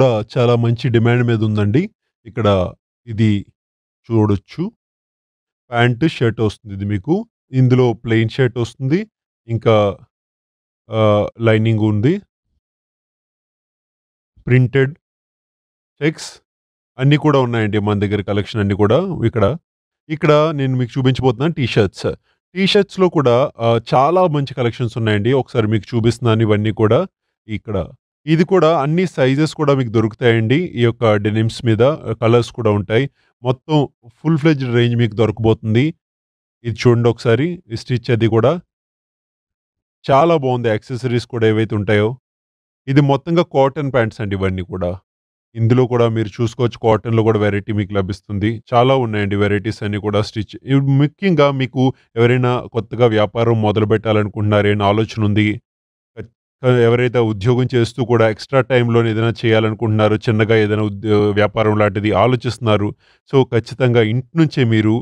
కూడా చాలా మంచి డిమాండ్ మీద ఉందండి ఇక్కడ ఇది చూడొచ్చు ప్యాంటు షర్ట్ వస్తుంది ఇది మీకు ఇందులో ప్లెయిన్ షర్ట్ వస్తుంది ఇంకా లైనింగ్ ఉంది ప్రింటెడ్ చెక్స్ అన్నీ కూడా ఉన్నాయండి మన దగ్గర కలెక్షన్ అన్నీ కూడా ఇక్కడ ఇక్కడ నేను మీకు చూపించబోతున్నాను టీషర్ట్స్ టీషర్ట్స్లో కూడా చాలా మంచి కలెక్షన్స్ ఉన్నాయండి ఒకసారి మీకు చూపిస్తున్నాను ఇవన్నీ కూడా ఇక్కడ ఇది కూడా అన్ని సైజెస్ కూడా మీకు దొరుకుతాయండి ఈ యొక్క డెనిమ్స్ మీద కలర్స్ కూడా ఉంటాయి మొత్తం ఫుల్ ఫ్లెజ్ రేంజ్ మీకు దొరకబోతుంది ఇది చూడండి ఒకసారి స్టిచ్ అది కూడా చాలా బాగుంది యాక్సెసరీస్ కూడా ఏవైతే ఉంటాయో ఇది మొత్తంగా కాటన్ ప్యాంట్స్ అండి ఇవన్నీ కూడా ఇందులో కూడా మీరు చూసుకోవచ్చు కాటన్లో కూడా వెరైటీ మీకు లభిస్తుంది చాలా ఉన్నాయండి వెరైటీస్ అన్నీ కూడా స్టిచ్ ముఖ్యంగా మీకు ఎవరైనా కొత్తగా వ్యాపారం మొదలు పెట్టాలనుకుంటున్నారేనా ఆలోచన ఉంది ఎవరైతే ఉద్యోగం చేస్తూ కూడా ఎక్స్ట్రా టైంలో ఏదైనా చేయాలనుకుంటున్నారు చిన్నగా ఏదైనా వ్యాపారం లాంటిది ఆలోచిస్తున్నారు సో ఖచ్చితంగా ఇంటి నుంచే మీరు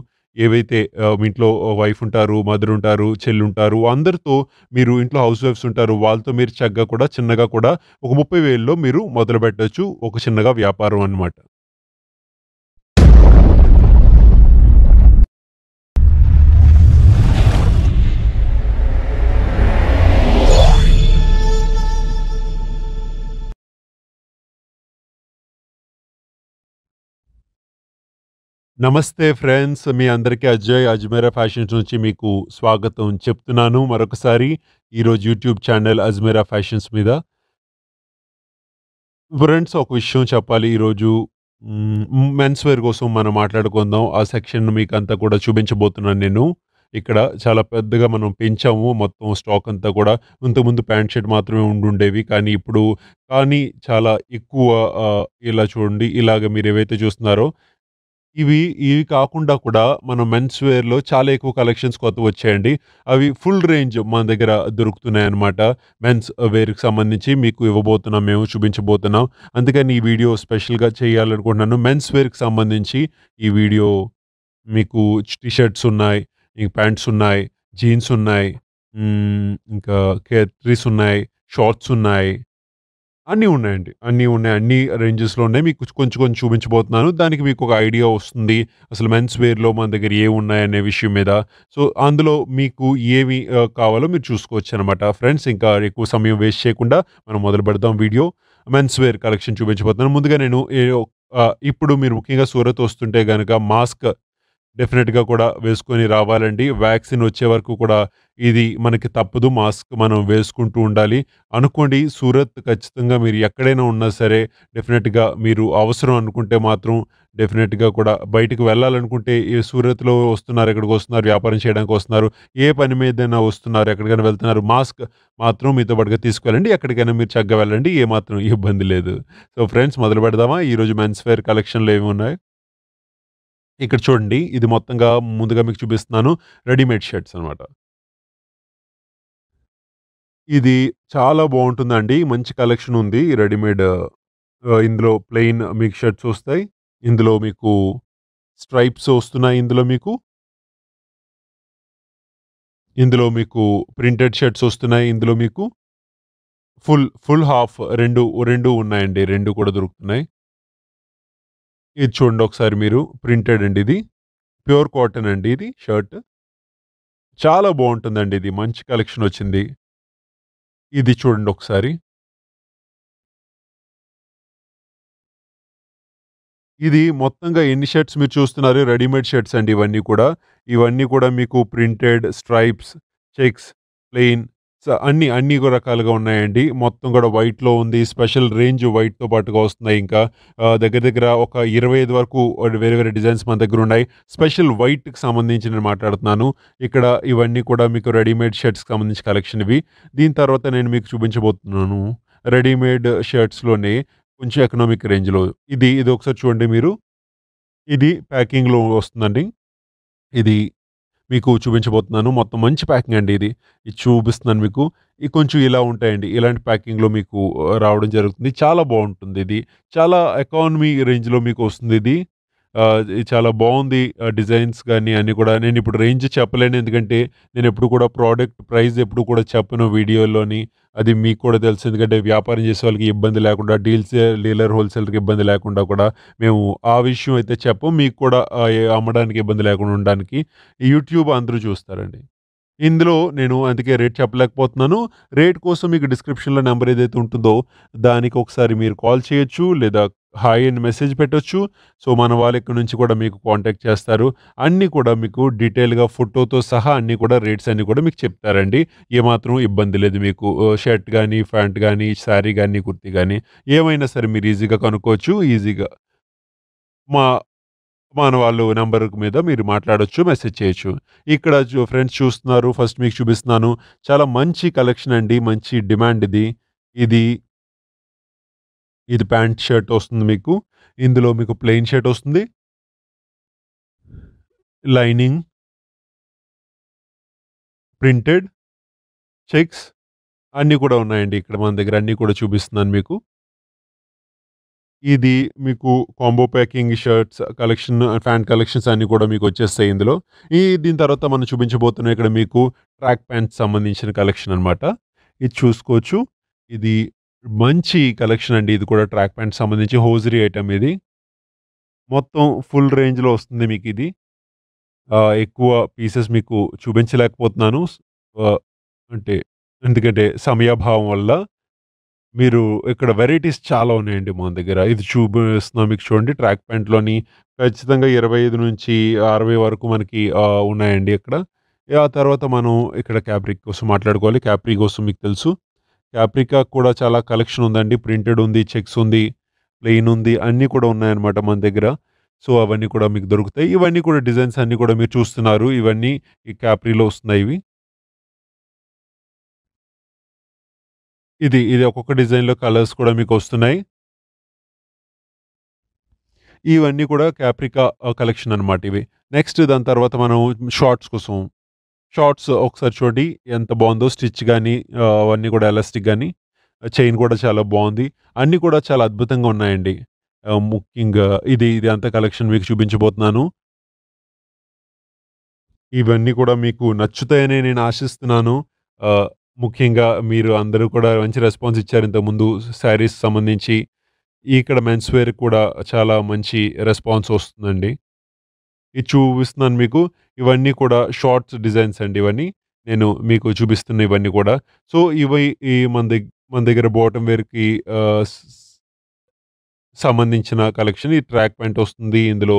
ఏవైతే మీ ఇంట్లో వైఫ్ ఉంటారు మదర్ ఉంటారు చెల్లి ఉంటారు అందరితో మీరు ఇంట్లో హౌస్ వైఫ్స్ ఉంటారు వాళ్ళతో మీరు చక్కగా కూడా చిన్నగా కూడా ఒక ముప్పై వేలలో మీరు మొదలు పెట్టచ్చు ఒక చిన్నగా వ్యాపారం అనమాట నమస్తే ఫ్రెండ్స్ మీ అందరికీ అజయ్ అజ్మేరా ఫ్యాషన్స్ నుంచి మీకు స్వాగతం చెప్తున్నాను మరొకసారి ఈరోజు యూట్యూబ్ ఛానల్ అజ్మేరా ఫ్యాషన్స్ మీద ఫ్రెండ్స్ ఒక విషయం చెప్పాలి ఈరోజు మెన్స్ వేర్ కోసం మనం మాట్లాడుకుందాం ఆ సెక్షన్ మీకు అంతా కూడా చూపించబోతున్నాను నేను ఇక్కడ చాలా పెద్దగా మనం పెంచాము మొత్తం స్టాక్ అంతా కూడా ఇంతకుముందు ప్యాంట్ షర్ట్ మాత్రమే ఉండుండేవి కానీ ఇప్పుడు కానీ చాలా ఎక్కువ ఇలా చూడండి ఇలాగ మీరు ఏవైతే చూస్తున్నారో ఇవి ఇవి కాకుండా కూడా మనం మెన్స్ వేర్లో చాలా ఎక్కువ కలెక్షన్స్ కొత్త వచ్చాయండి అవి ఫుల్ రేంజ్ మన దగ్గర దొరుకుతున్నాయి అన్నమాట మెన్స్ వేర్కి సంబంధించి మీకు ఇవ్వబోతున్నాం మేము చూపించబోతున్నాం అందుకని ఈ వీడియో స్పెషల్గా చేయాలనుకుంటున్నాను మెన్స్ వేర్కి సంబంధించి ఈ వీడియో మీకు టీషర్ట్స్ ఉన్నాయి మీకు ప్యాంట్స్ ఉన్నాయి జీన్స్ ఉన్నాయి ఇంకా కేట్రీస్ ఉన్నాయి షార్ట్స్ ఉన్నాయి అన్నీ ఉన్నాయండి. అన్నీ ఉన్నాయి. అన్ని రేంజెస్‌లో ఉన్నాయి. మీకు కొంచెం కొంచెం చూపించబోతున్నాను. దానికి మీకు ఒక ఐడియా వస్తుంది. అసలు మెన్స్ వేర్‌లో మన దగ్గర ఏమున్నాయనే విషయం మీద. సో, అందులో మీకు ఏవి కావాలో మీరు చూసుకోవచ్చు అనమాట ఫ్రెండ్స్ ఇంకా ఎక్కువ సమయం వేస్ట్ చేయకుండా మనం మొదలు పెడదాం వీడియో. మెన్స్ వేర్ కలెక్షన్ చూపించబోతున్నాను. ముందుగా నేను ఏ ఇప్పుడు మీరు ముఖ్యంగా సూరత్ వస్తుంటే కనుక మాస్క్ డెఫినెట్గా కూడా వేసుకొని రావాలండి వ్యాక్సిన్ వచ్చే వరకు కూడా ఇది మనకి తప్పదు మాస్క్ మనం వేసుకుంటూ ఉండాలి అనుకోండి సూరత్ ఖచ్చితంగా మీరు ఎక్కడైనా ఉన్నా సరే డెఫినెట్గా మీరు అవసరం అనుకుంటే మాత్రం డెఫినెట్గా కూడా బయటకు వెళ్ళాలనుకుంటే ఏ సూరత్లో వస్తున్నారు ఎక్కడికి వస్తున్నారు వ్యాపారం చేయడానికి వస్తున్నారు ఏ పని మీదైనా వస్తున్నారు ఎక్కడికైనా వెళ్తున్నారు మాస్క్ మాత్రం మీతో పాటుగా తీసుకువెళ్ళండి ఎక్కడికైనా మీరు చక్కగా వెళ్ళండి ఏమాత్రం ఇబ్బంది లేదు సో ఫ్రెండ్స్ మొదలు పెడదామా ఈరోజు మెన్స్ వేర్ కలెక్షన్లో ఏమి ఉన్నాయి ఇక్కడ చూడండి ఇది మొత్తంగా ముందుగా మీకు చూపిస్తున్నాను రెడీమేడ్ షర్ట్స్ అనమాట ఇది చాలా బాగుంటుందండి మంచి కలెక్షన్ ఉంది రెడీమేడ్ ఇందులో ప్లెయిన్ మీకు షర్ట్స్ వస్తాయి ఇందులో మీకు స్ట్రైప్స్ వస్తున్నాయి ఇందులో మీకు ఇందులో మీకు ప్రింటెడ్ షర్ట్స్ వస్తున్నాయి ఇందులో మీకు ఫుల్ ఫుల్ హాఫ్ రెండు రెండు ఉన్నాయండి రెండు కూడా దొరుకుతున్నాయి ఇది చూడండి ఒకసారి మీరు ప్రింటెడ్ అండి ఇది ప్యూర్ కాటన్ అండి ఇది షర్ట్ చాలా బాగుంటుందండి ఇది మంచి కలెక్షన్ వచ్చింది ఇది చూడండి ఒకసారి ఇది మొత్తంగా ఎన్ని షర్ట్స్ మీరు చూస్తున్నారు రెడీమేడ్ షర్ట్స్ అండి ఇవన్నీ కూడా ఇవన్నీ కూడా మీకు printed stripes checks plain so అన్ని అన్ని రకాలుగా ఉన్నాయండి మొత్తం కూడా వైట్లో ఉంది స్పెషల్ రేంజ్ వైట్తో పాటుగా వస్తున్నాయి ఇంకా దగ్గర దగ్గర ఒక ఇరవై ఐదు వరకు వేరే వేరే డిజైన్స్ మన దగ్గర ఉన్నాయి స్పెషల్ వైట్కి సంబంధించి నేను మాట్లాడుతున్నాను ఇక్కడ ఇవన్నీ కూడా మీకు రెడీమేడ్ షర్ట్స్కి సంబంధించి కలెక్షన్ ఇవి దీని తర్వాత నేను మీకు చూపించబోతున్నాను రెడీమేడ్ షర్ట్స్లోనే కొంచెం ఎకనామిక్ రేంజ్లో ఇది ఇది ఒకసారి చూడండి మీరు ఇది ప్యాకింగ్లో వస్తుందండి ఇది మీకు చూపించబోతున్నాను మొత్తం మంచి ప్యాకింగ్ అండి ఇది ఇది చూపిస్తున్నాను మీకు ఇది కొంచెం ఇలా ఉంటాయండి ఇలాంటి ప్యాకింగ్లో మీకు రావడం జరుగుతుంది చాలా బాగుంటుంది ఇది చాలా ఎకానమీ రేంజ్లో మీకు వస్తుంది ఇది చాలా బాగుంది డిజైన్స్ కానీ అన్నీ కూడా నేను ఇప్పుడు రేంజ్ చెప్పలేను ఎందుకంటే నేను ఎప్పుడు కూడా ప్రోడక్ట్ ప్రైస్ ఎప్పుడు కూడా చెప్పను వీడియోలోని అది మీకు కూడా తెలుసు ఎందుకంటే వ్యాపారం చేసే వాళ్ళకి ఇబ్బంది లేకుండా డీల్స్ డీలర్ హోల్సేలర్కి ఇబ్బంది లేకుండా కూడా మేము ఆ విషయం అయితే చెప్పం మీకు కూడా అమ్మడానికి ఇబ్బంది లేకుండా ఉండడానికి యూట్యూబ్ అందరూ చూస్తారండి ఇందులో నేను అందుకే రేట్ చెప్పలేకపోతున్నాను రేట్ కోసం మీకు డిస్క్రిప్షన్లో నెంబర్ ఏదైతే ఉంటుందో దానికి ఒకసారి మీరు కాల్ చేయొచ్చు లేదా హాయ్ అండ్ మెసేజ్ పెట్టొచ్చు సో మన వాళ్ళు ఇక్కడ నుంచి కూడా మీకు కాంటాక్ట్ చేస్తారు అన్నీ కూడా మీకు డీటెయిల్గా ఫోటోతో సహా అన్నీ కూడా రేట్స్ అన్నీ కూడా మీకు చెప్తారండి ఏమాత్రం ఇబ్బంది లేదు మీకు షర్ట్ కానీ ప్యాంట్ కానీ శారీ కానీ కుర్తీ కానీ ఏమైనా సరే మీరు ఈజీగా కనుక్కోవచ్చు ఈజీగా మా మన వాళ్ళు నెంబర్ మీద మీరు మాట్లాడొచ్చు మెసేజ్ చేయొచ్చు ఇక్కడ ఫ్రెండ్స్ చూస్తున్నారు ఫస్ట్ మీకు చూపిస్తున్నాను చాలా మంచి కలెక్షన్ అండి మంచి డిమాండ్ ఇది ఇది ఇది ప్యాంట్ షర్ట్ వస్తుంది మీకు ఇందులో మీకు ప్లెయిన్ షర్ట్ వస్తుంది లైనింగ్ ప్రింటెడ్ చెక్స్ అన్నీ కూడా ఉన్నాయండి ఇక్కడ మన దగ్గర అన్నీ కూడా చూపిస్తున్నాను మీకు ఇది మీకు combo packing shirts collection pant collections అన్నీ కూడా మీకు వచ్చేస్తాయి ఇందులో ఈ దీని తర్వాత మనం చూపించబోతున్న ఇక్కడ మీకు ట్రాక్ ప్యాంట్స్ సంబంధించిన కలెక్షన్ అనమాట ఇది చూసుకోవచ్చు ఇది మంచి కలెక్షన్ అండి ఇది కూడా ట్రాక్ ప్యాంట్ సంబంధించి హోజరీ ఐటమ్ ఇది మొత్తం ఫుల్ రేంజ్లో వస్తుంది మీకు ఇది ఎక్కువ పీసెస్ మీకు చూపించలేకపోతున్నాను అంటే ఎందుకంటే సమయాభావం వల్ల మీరు ఇక్కడ వెరైటీస్ చాలా ఉన్నాయండి మన దగ్గర ఇది చూపిస్తున్నాం మీకు చూడండి ట్రాక్ ప్యాంట్లోని ఖచ్చితంగా ఇరవై ఐదు నుంచి అరవై వరకు మనకి ఉన్నాయండి ఇక్కడ ఆ తర్వాత మనం ఇక్కడ క్యాప్రీ కోసం మాట్లాడుకోవాలి క్యాప్రీ కోసం మీకు తెలుసు క్యాప్రికా కూడా చాలా కలెక్షన్ ఉందండి ప్రింటెడ్ ఉంది చెక్స్ ఉంది ప్లెయిన్ ఉంది అన్నీ కూడా ఉన్నాయన్నమాట మన దగ్గర సో అవన్నీ కూడా మీకు దొరుకుతాయి ఇవన్నీ కూడా డిజైన్స్ అన్నీ కూడా మీరు చూస్తున్నారు ఇవన్నీ ఈ క్యాప్రీలో వస్తున్నాయి ఇవి ఇది ఇది ఒక్కొక్క డిజైన్లో కలర్స్ కూడా మీకు వస్తున్నాయి ఇవన్నీ కూడా క్యాప్రికా కలెక్షన్ అనమాట ఇవి నెక్స్ట్ దాని తర్వాత మనం షార్ట్స్ కోసం షార్ట్స్ ఒకసారి చూడండి ఎంత బాగుందో స్టిచ్ కానీ అవన్నీ కూడా ఎలాస్టిక్ కానీ చైన్ కూడా చాలా బాగుంది అన్నీ కూడా చాలా అద్భుతంగా ఉన్నాయండి ముఖ్యంగా ఇది ఇది అంత కలెక్షన్ మీకు చూపించబోతున్నాను ఇవన్నీ కూడా మీకు నచ్చుతాయని నేను ఆశిస్తున్నాను ముఖ్యంగా మీరు అందరూ కూడా మంచి రెస్పాన్స్ ఇచ్చారు ఇంతకుముందు శారీస్ సంబంధించి ఇక్కడ మెన్స్ వేర్ కూడా చాలా మంచి రెస్పాన్స్ వస్తుందండి ఇది చూపిస్తున్నాను మీకు ఇవన్నీ కూడా షార్ట్స్ డిజైన్స్ అండి ఇవన్నీ నేను మీకు చూపిస్తున్న ఇవన్నీ కూడా సో ఇవి ఈ మన దగ్గర మన దగ్గర బాటమ్ వేర్కి సంబంధించిన కలెక్షన్ ఈ ట్రాక్ ప్యాంట్ వస్తుంది ఇందులో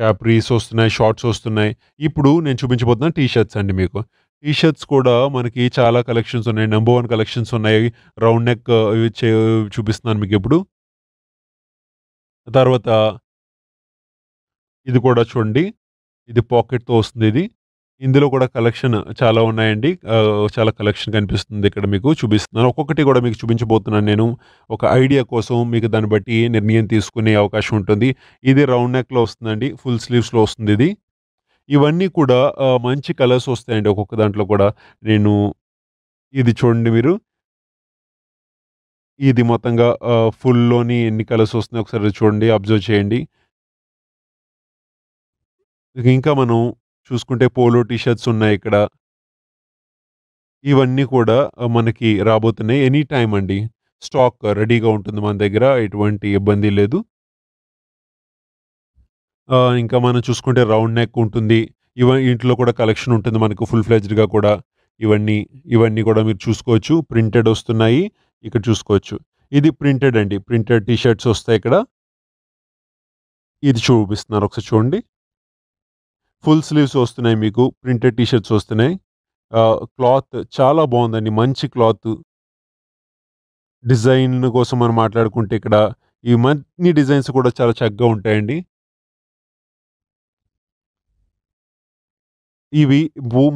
క్యాప్రీస్ వస్తున్నాయి షార్ట్స్ వస్తున్నాయి ఇప్పుడు నేను చూపించబోతున్నా టీషర్ట్స్ అండి మీకు టీషర్ట్స్ కూడా మనకి చాలా కలెక్షన్స్ ఉన్నాయి నెంబర్ వన్ కలెక్షన్స్ ఉన్నాయి రౌండ్ నెక్ చూపిస్తున్నాను మీకు ఇప్పుడు తర్వాత ఇది కూడా చూడండి ఇది పాకెట్తో వస్తుంది ఇది ఇందులో కూడా కలెక్షన్ చాలా ఉన్నాయండి చాలా కలెక్షన్ కనిపిస్తుంది ఇక్కడ మీకు చూపిస్తున్నాను ఒక్కొక్కటి కూడా మీకు చూపించబోతున్నాను నేను ఒక ఐడియా కోసం మీకు దాన్ని బట్టి నిర్ణయం తీసుకునే అవకాశం ఉంటుంది ఇది రౌండ్ నెక్లో వస్తుందండి ఫుల్ స్లీవ్స్లో వస్తుంది ఇది ఇవన్నీ కూడా మంచి కలర్స్ వస్తాయండి ఒక్కొక్క దాంట్లో కూడా నేను ఇది చూడండి మీరు ఇది మొత్తంగా ఫుల్లోని ఎన్ని కలర్స్ వస్తున్నాయి ఒకసారి చూడండి అబ్జర్వ్ చేయండి ఇంకా మనం చూసుకుంటే పోలో టీషర్ట్స్ ఉన్నాయి ఇక్కడ ఇవన్నీ కూడా మనకి రాబోతున్నాయి ఎనీ టైం అండి స్టాక్ రెడీగా ఉంటుంది మన దగ్గర ఎటువంటి ఇబ్బంది లేదు ఇంకా మనం చూసుకుంటే రౌండ్ నెక్ ఉంటుంది ఇవ ఇంట్లో కూడా కలెక్షన్ ఉంటుంది మనకు ఫుల్ ఫ్లెజ్డ్గా కూడా ఇవన్నీ ఇవన్నీ కూడా మీరు చూసుకోవచ్చు ప్రింటెడ్ వస్తున్నాయి ఇక్కడ చూసుకోవచ్చు ఇది ప్రింటెడ్ అండి ప్రింటెడ్ టీషర్ట్స్ వస్తాయి ఇక్కడ ఇది చూపిస్తున్నారు ఒకసారి చూడండి ఫుల్ స్లీవ్స్ వస్తున్నాయి మీకు ప్రింటెడ్ టీషర్ట్స్ వస్తున్నాయి క్లాత్ చాలా బాగుందండి మంచి క్లాత్ డిజైన్ కోసం మనం మాట్లాడుకుంటే ఇక్కడ ఈ మన్ని డిజైన్స్ కూడా చాలా చక్కగా ఉంటాయండి ఇవి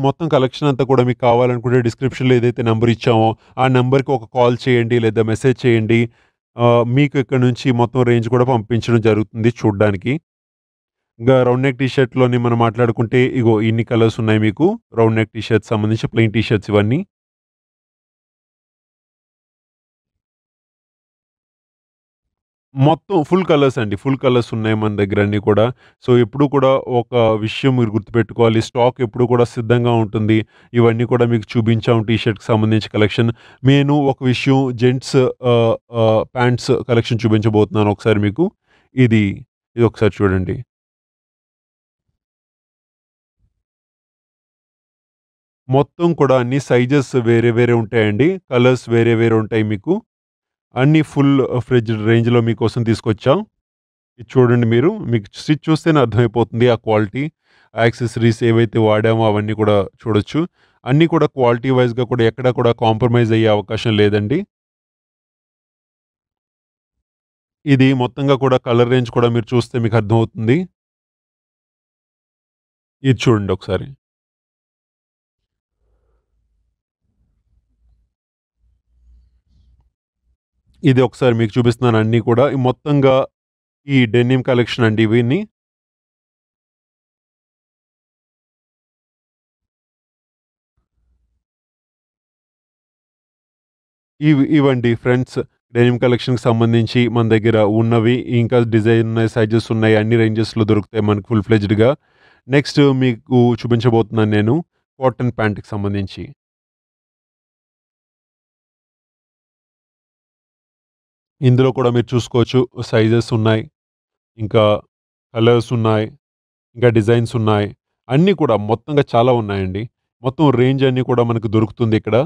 మొత్తం కలెక్షన్ అంతా కూడా మీకు కావాలనుకుంటే డిస్క్రిప్షన్లో ఏదైతే నెంబర్ ఇచ్చామో ఆ నెంబర్కి ఒక కాల్ చేయండి లేదా మెసేజ్ చేయండి మీకు ఇక్కడ నుంచి మొత్తం రేంజ్ కూడా పంపించడం జరుగుతుంది చూడడానికి ఇంకా రౌండ్ నెక్ టీ షర్ట్లోని మనం మాట్లాడుకుంటే ఇగో ఇన్ని కలర్స్ ఉన్నాయి మీకు రౌండ్ నెక్ టీ షర్ట్స్ సంబంధించి ప్లెయిన్ టీ షర్ట్స్ ఇవన్నీ మొత్తం ఫుల్ కలర్స్ అండి ఫుల్ కలర్స్ ఉన్నాయి మన దగ్గర అన్నీ కూడా సో ఎప్పుడు కూడా ఒక విషయం మీరు గుర్తుపెట్టుకోవాలి స్టాక్ ఎప్పుడు కూడా సిద్ధంగా ఉంటుంది ఇవన్నీ కూడా మీకు చూపించాము టీ షర్ట్కి సంబంధించి కలెక్షన్ నేను ఒక విషయం జెంట్స్ ప్యాంట్స్ కలెక్షన్ చూపించబోతున్నాను ఒకసారి మీకు ఇది ఇది ఒకసారి చూడండి మొత్తం కూడా అన్ని సైజెస్ వేరే వేరే ఉంటాయండి కలర్స్ వేరే వేరే ఉంటాయి మీకు అన్నీ ఫుల్ ఫ్రిడ్జ్ రేంజ్లో మీకోసం తీసుకొచ్చాం ఇది చూడండి మీరు మీకు స్టిచ్ చూస్తేనే అర్థమైపోతుంది ఆ క్వాలిటీ యాక్సెసరీస్ ఏవైతే వాడామో అవన్నీ కూడా చూడొచ్చు అన్నీ కూడా క్వాలిటీ వైజ్గా కూడా ఎక్కడా కూడా కాంప్రమైజ్ అయ్యే అవకాశం లేదండి ఇది మొత్తంగా కూడా కలర్ రేంజ్ కూడా మీరు చూస్తే మీకు అర్థమవుతుంది ఇది చూడండి ఒకసారి ఇది ఒకసారి మీకు చూపిస్తున్నాను అన్నీ కూడా మొత్తంగా ఈ డెనిమ్ కలెక్షన్ అండి ఇవన్నీ ఇవి ఇవండి ఫ్రెండ్స్ డెనిమ్ కలెక్షన్కి సంబంధించి మన దగ్గర ఉన్నవి ఇంకా డిజైన్ ఉన్నాయి సైజెస్ ఉన్నాయి అన్ని రేంజెస్లో దొరుకుతాయి మనకు ఫుల్ ఫ్లెజ్డ్గా నెక్స్ట్ మీకు చూపించబోతున్నాను నేను కాటన్ ప్యాంట్కి సంబంధించి ఇందులో కూడా మీరు చూసుకోవచ్చు సైజెస్ ఉన్నాయి ఇంకా కలర్స్ ఉన్నాయి ఇంకా డిజైన్స్ ఉన్నాయి అన్నీ కూడా మొత్తంగా చాలా ఉన్నాయండి మొత్తం రేంజ్ అన్నీ కూడా మనకు దొరుకుతుంది ఇక్కడ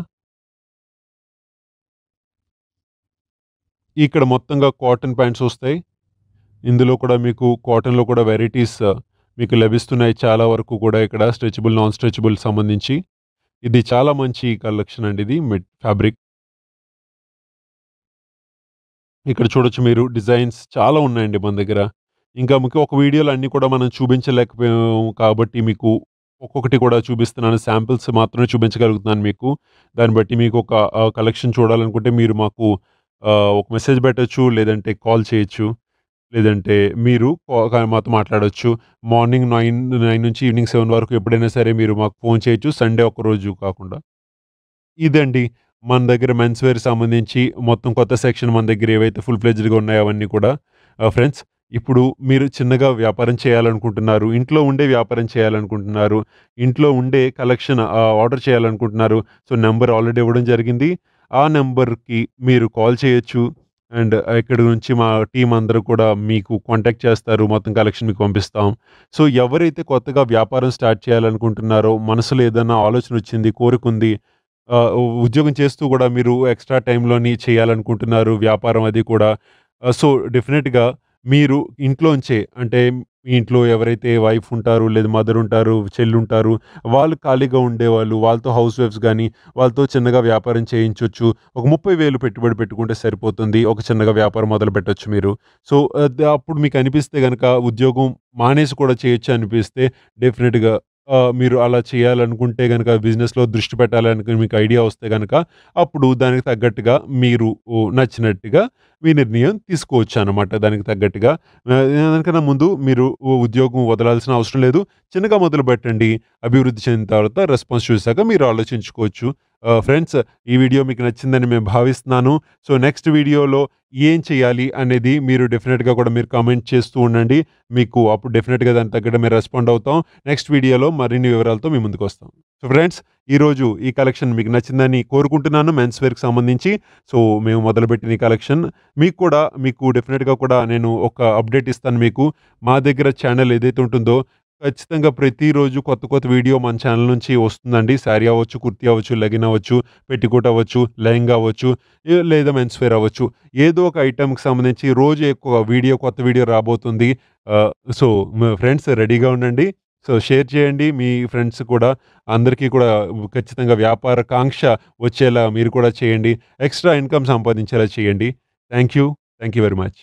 ఇక్కడ మొత్తంగా కాటన్ ప్యాంట్స్ వస్తాయి ఇందులో కూడా మీకు కాటన్లో కూడా వెరైటీస్ మీకు లభిస్తున్నాయి చాలా వరకు కూడా ఇక్కడ స్ట్రెచబుల్ నాన్ స్ట్రెచబుల్ సంబంధించి ఇది చాలా మంచి కలెక్షన్ అండి ఇది మెట్ ఫ్యాబ్రిక్ ఇక్కడ చూడొచ్చు మీరు డిజైన్స్ చాలా ఉన్నాయండి మన దగ్గర ఇంకా మీకు ఒక వీడియోలు అన్నీ కూడా మనం చూపించలేకపోయాము కాబట్టి మీకు ఒక్కొక్కటి కూడా చూపిస్తున్నాను శాంపిల్స్ మాత్రమే చూపించగలుగుతున్నాను మీకు దాన్ని బట్టి మీకు ఒక కలెక్షన్ చూడాలనుకుంటే మీరు మాకు ఒక మెసేజ్ పెట్టచ్చు లేదంటే కాల్ చేయొచ్చు లేదంటే మీరు మాతో మాట్లాడవచ్చు మార్నింగ్ నైన్ నైన్ నుంచి ఈవినింగ్ సెవెన్ వరకు ఎప్పుడైనా సరే మీరు మాకు ఫోన్ చేయొచ్చు సండే ఒక రోజు కాకుండా ఇదండి మన దగ్గర మెన్స్ వేర్ సంబంధించి మొత్తం కొత్త సెక్షన్ మన దగ్గర ఏవైతే ఫుల్ ప్లెజ్డ్గా ఉన్నాయో అవన్నీ కూడా ఫ్రెండ్స్ uh, ఇప్పుడు మీరు చిన్నగా వ్యాపారం చేయాలనుకుంటున్నారు ఇంట్లో ఉండే వ్యాపారం చేయాలనుకుంటున్నారు ఇంట్లో ఉండే కలెక్షన్ ఆర్డర్ uh, చేయాలనుకుంటున్నారు సో నెంబర్ ఆల్రెడీ ఇవ్వడం జరిగింది ఆ నెంబర్కి మీరు కాల్ చేయొచ్చు అండ్ uh, ఇక్కడ నుంచి మా టీం అందరూ కూడా మీకు కాంటాక్ట్ చేస్తారు మొత్తం కలెక్షన్ మీకు పంపిస్తాం సో ఎవరైతే కొత్తగా వ్యాపారం స్టార్ట్ చేయాలనుకుంటున్నారో మనసులో ఏదైనా ఆలోచన వచ్చింది కోరుకుంది ఉద్యోగం చేస్తూ కూడా మీరు ఎక్స్ట్రా టైంలోని చేయాలనుకుంటున్నారు వ్యాపారం అది కూడా సో డెఫినెట్గా మీరు ఇంట్లోంచే అంటే మీ ఇంట్లో ఎవరైతే వైఫ్ ఉంటారు లేదా మదర్ ఉంటారు చెల్లు ఉంటారు వాళ్ళు ఖాళీగా ఉండేవాళ్ళు వాళ్ళతో హౌస్ వైఫ్స్ కానీ వాళ్ళతో చిన్నగా వ్యాపారం చేయించవచ్చు ఒక ముప్పై వేలు పెట్టుబడి పెట్టుకుంటే సరిపోతుంది ఒక చిన్నగా వ్యాపారం మొదలు పెట్టచ్చు మీరు సో అప్పుడు మీకు అనిపిస్తే కనుక ఉద్యోగం మానేసి కూడా చేయొచ్చు అనిపిస్తే డెఫినెట్గా మీరు అలా చేయాలనుకుంటే కనుక బిజినెస్లో దృష్టి పెట్టాలని మీకు ఐడియా వస్తే కనుక అప్పుడు దానికి తగ్గట్టుగా మీరు నచ్చినట్టుగా మీ నిర్ణయం తీసుకోవచ్చు అనమాట దానికి తగ్గట్టుగా దానికన్నా ముందు మీరు ఉద్యోగం వదలాల్సిన అవసరం లేదు చిన్నగా మొదలు పెట్టండి అభివృద్ధి చెందిన తర్వాత రెస్పాన్స్ చూశాక మీరు ఆలోచించుకోవచ్చు ఫ్రెండ్స్ uh, ఈ వీడియో మీకు నచ్చిందని మేము భావిస్తున్నాను సో నెక్స్ట్ వీడియోలో ఏం చేయాలి అనేది మీరు డెఫినెట్గా కూడా మీరు కామెంట్ చేస్తూ ఉండండి మీకు అప్పుడు డెఫినెట్గా దాని తగ్గట్టు మేము రెస్పాండ్ అవుతాం నెక్స్ట్ వీడియోలో మరిన్ని వివరాలతో మీ ముందుకు వస్తాం సో ఫ్రెండ్స్ ఈరోజు ఈ కలెక్షన్ మీకు నచ్చిందని కోరుకుంటున్నాను మెన్స్ వేర్కి సంబంధించి సో మేము మొదలుపెట్టిన ఈ కలెక్షన్ మీకు కూడా మీకు డెఫినెట్గా కూడా నేను ఒక అప్డేట్ ఇస్తాను మీకు మా దగ్గర ఛానల్ ఏదైతే ఉంటుందో ఖచ్చితంగా ప్రతిరోజు కొత్త కొత్త వీడియో మన ఛానల్ నుంచి వస్తుందండి శారీ అవ్వచ్చు కుర్తీ అవ్వచ్చు లెగిన్ అవ్వచ్చు పెట్టికోట్ అవ్వచ్చు లెహంగా అవ్వచ్చు లేదా మెన్స్ వేర్ అవ్వచ్చు ఏదో ఒక ఐటెంకి సంబంధించి రోజు ఎక్కువ వీడియో కొత్త వీడియో రాబోతుంది సో ఫ్రెండ్స్ రెడీగా ఉండండి సో షేర్ చేయండి మీ ఫ్రెండ్స్ కూడా అందరికీ కూడా ఖచ్చితంగా వ్యాపార కాంక్ష వచ్చేలా మీరు కూడా చేయండి ఎక్స్ట్రా ఇన్కమ్ సంపాదించేలా చేయండి thank you thank you very much